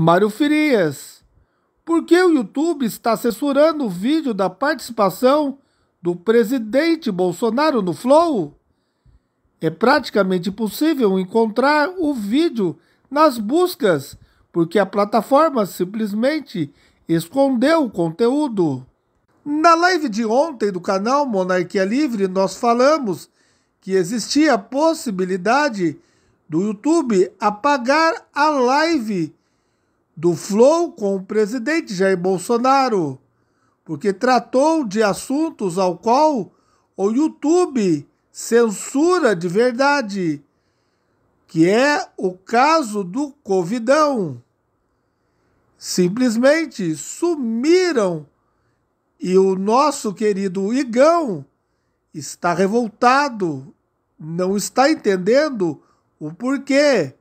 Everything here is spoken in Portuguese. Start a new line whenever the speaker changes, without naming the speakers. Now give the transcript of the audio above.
Mário Frias, por que o YouTube está censurando o vídeo da participação do presidente Bolsonaro no Flow? É praticamente impossível encontrar o vídeo nas buscas, porque a plataforma simplesmente escondeu o conteúdo. Na live de ontem do canal Monarquia Livre, nós falamos que existia a possibilidade do YouTube apagar a live do Flow com o presidente Jair Bolsonaro, porque tratou de assuntos ao qual o YouTube censura de verdade, que é o caso do Covidão. Simplesmente sumiram e o nosso querido Igão está revoltado, não está entendendo o porquê.